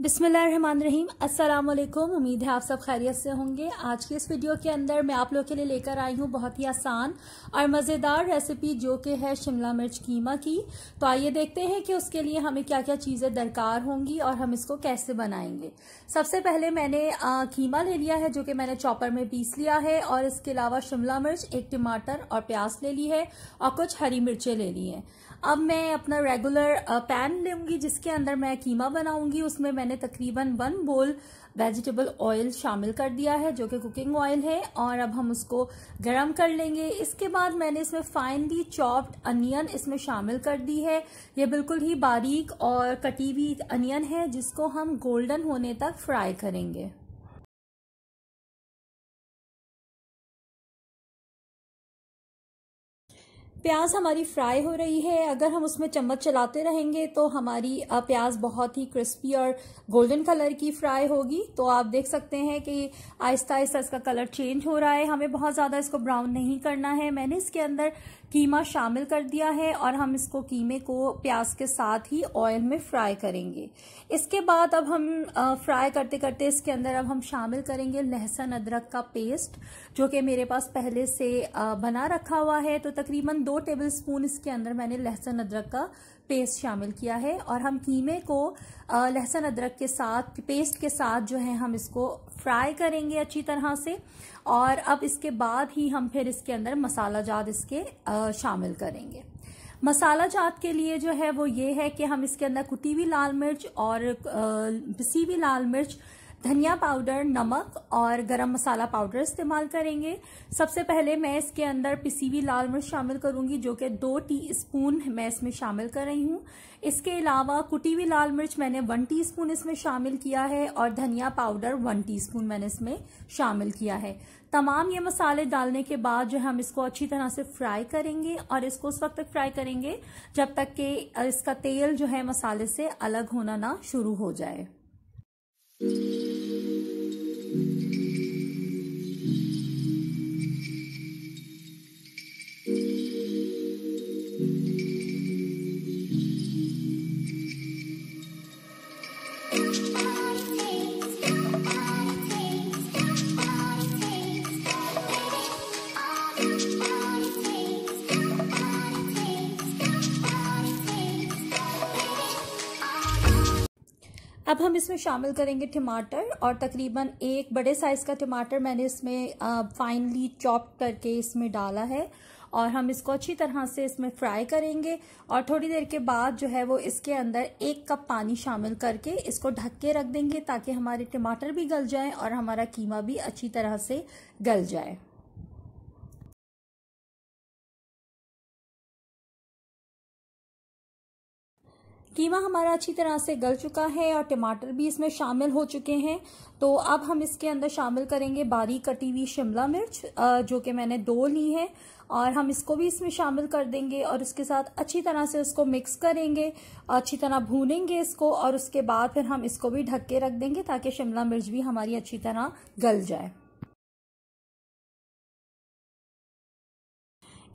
बिसमीम असलकुम उम्मीद है आप सब खैरियत से होंगे आज के इस वीडियो के अंदर मैं आप लोग के लिए लेकर आई हूँ बहुत ही आसान और मज़ेदार रेसिपी जो कि है शिमला मिर्च कीमा की तो आइए देखते हैं कि उसके लिए हमें क्या क्या चीज़ें दरकार होंगी और हम इसको कैसे बनाएंगे सबसे पहले मैंने आ, कीमा ले लिया है जो कि मैंने चॉपर में पीस लिया है और इसके अलावा शिमला मिर्च एक टमाटर और प्याज ले ली है और कुछ हरी मिर्चें ले ली हैं अब मैं अपना रेगुलर पैन लूंगी जिसके अंदर मैं कीमा बनाऊंगी उसमें मैंने तकरीबन वन बोल वेजिटेबल ऑयल शामिल कर दिया है जो कि कुकिंग ऑयल है और अब हम उसको गर्म कर लेंगे इसके बाद मैंने इसमें फाइनली चॉप्ड अनियन इसमें शामिल कर दी है ये बिल्कुल ही बारीक और कटी हुई अनियन है जिसको हम गोल्डन होने तक फ्राई करेंगे प्याज हमारी फ्राई हो रही है अगर हम उसमें चम्मच चलाते रहेंगे तो हमारी प्याज बहुत ही क्रिस्पी और गोल्डन कलर की फ्राई होगी तो आप देख सकते हैं कि आहिस्ता आहिस्ता इसका कलर चेंज हो रहा है हमें बहुत ज़्यादा इसको ब्राउन नहीं करना है मैंने इसके अंदर कीमा शामिल कर दिया है और हम इसको कीमे को प्याज के साथ ही ऑयल में फ्राई करेंगे इसके बाद अब हम फ्राई करते करते इसके अंदर अब हम शामिल करेंगे लहसुन अदरक का पेस्ट जो कि मेरे पास पहले से बना रखा हुआ है तो तकरीबन दो दो टेबल स्पून इसके अंदर मैंने लहसुन अदरक का पेस्ट शामिल किया है और हम कीमे को लहसुन अदरक के साथ पेस्ट के साथ जो है हम इसको फ्राई करेंगे अच्छी तरह से और अब इसके बाद ही हम फिर इसके अंदर मसाला जात इसके शामिल करेंगे मसाला जात के लिए जो है वो ये है कि हम इसके अंदर कुटी हुई लाल मिर्च और पिसी हुई लाल मिर्च धनिया पाउडर नमक और गरम मसाला पाउडर इस्तेमाल करेंगे सबसे पहले मैं इसके अंदर पिसी हुई लाल मिर्च शामिल करूंगी जो कि दो टीस्पून मैं इसमें शामिल कर रही हूँ इसके अलावा कुटी हुई लाल मिर्च मैंने वन टीस्पून इसमें शामिल किया है और धनिया पाउडर वन टीस्पून मैंने इसमें शामिल किया है तमाम ये मसाले डालने के बाद जो हम इसको अच्छी तरह से फ्राई करेंगे और इसको उस वक्त तक फ्राई करेंगे जब तक कि इसका तेल जो है मसाले से अलग होना ना शुरू हो जाए अब हम इसमें शामिल करेंगे टमाटर और तकरीबन एक बड़े साइज़ का टमाटर मैंने इसमें फाइनली चॉप करके इसमें डाला है और हम इसको अच्छी तरह से इसमें फ्राई करेंगे और थोड़ी देर के बाद जो है वो इसके अंदर एक कप पानी शामिल करके इसको ढक के रख देंगे ताकि हमारे टमाटर भी गल जाएं और हमारा कीमा भी अच्छी तरह से गल जाए कीमा हमारा अच्छी तरह से गल चुका है और टमाटर भी इसमें शामिल हो चुके हैं तो अब हम इसके अंदर शामिल करेंगे बारीक कटी हुई शिमला मिर्च जो कि मैंने दो ली है और हम इसको भी इसमें शामिल कर देंगे और उसके साथ अच्छी तरह से उसको मिक्स करेंगे अच्छी तरह भूनेंगे इसको और उसके बाद फिर हम इसको भी ढक के रख देंगे ताकि शिमला मिर्च भी हमारी अच्छी तरह गल जाए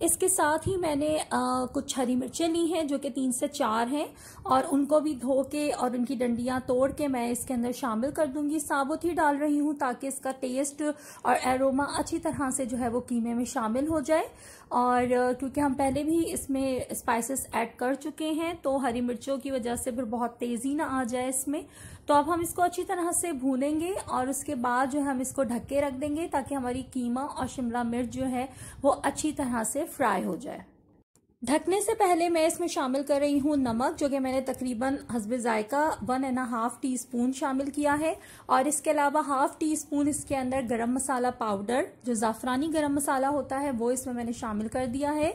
इसके साथ ही मैंने आ, कुछ हरी मिर्चें ली हैं जो कि तीन से चार हैं और उनको भी धो के और उनकी डंडियाँ तोड़ के मैं इसके अंदर शामिल कर दूंगी साबुत ही डाल रही हूँ ताकि इसका टेस्ट और एरोमा अच्छी तरह से जो है वो कीमे में शामिल हो जाए और क्योंकि हम पहले भी इसमें स्पाइसेस ऐड कर चुके हैं तो हरी मिर्चों की वजह से फिर बहुत तेज़ी ना आ जाए इसमें तो अब हम इसको अच्छी तरह से भूनेंगे और उसके बाद जो है हम इसको ढक के रख देंगे ताकि हमारी कीमा और शिमला मिर्च जो है वो अच्छी तरह से फ्राई हो जाए ढकने से पहले मैं इसमें शामिल कर रही हूँ नमक जो कि मैंने तकरीबन हसब जायका one and half teaspoon शामिल किया है और इसके अलावा हाफ टी स्पून इसके अंदर गरम मसाला पाउडर जो ज़ाफ़रानी गरम मसाला होता है वो इसमें मैंने शामिल कर दिया है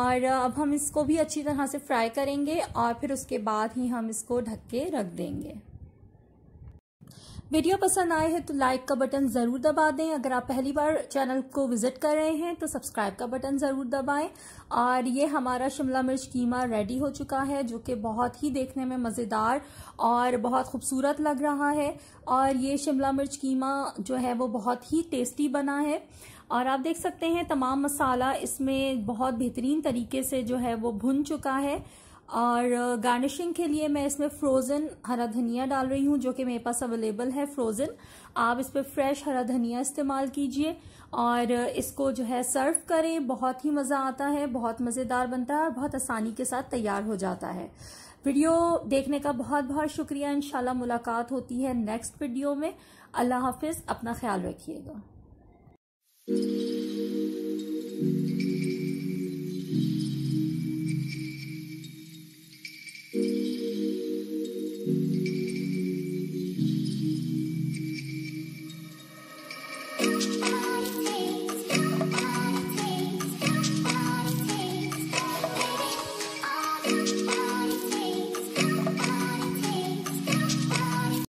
और अब हम इसको भी अच्छी तरह से फ्राई करेंगे और फिर उसके बाद ही हम इसको ढक के रख देंगे वीडियो पसंद आए हैं तो लाइक का बटन ज़रूर दबा दें अगर आप पहली बार चैनल को विज़िट कर रहे हैं तो सब्सक्राइब का बटन ज़रूर दबाएं और ये हमारा शिमला मिर्च कीमा रेडी हो चुका है जो कि बहुत ही देखने में मज़ेदार और बहुत खूबसूरत लग रहा है और ये शिमला मिर्च कीमा जो है वो बहुत ही टेस्टी बना है और आप देख सकते हैं तमाम मसाला इसमें बहुत बेहतरीन तरीके से जो है वो भुन चुका है और गार्निशिंग के लिए मैं इसमें फ्रोज़न हरा धनिया डाल रही हूँ जो कि मेरे पास अवेलेबल है फ्रोज़न आप इस पर फ्रेश हरा धनिया इस्तेमाल कीजिए और इसको जो है सर्व करें बहुत ही मज़ा आता है बहुत मज़ेदार बनता है और बहुत आसानी के साथ तैयार हो जाता है वीडियो देखने का बहुत बहुत शुक्रिया इंशाल्लाह मुलाकात होती है नेक्स्ट वीडियो में अल्लाह हाफिज़ अपना ख्याल रखिएगा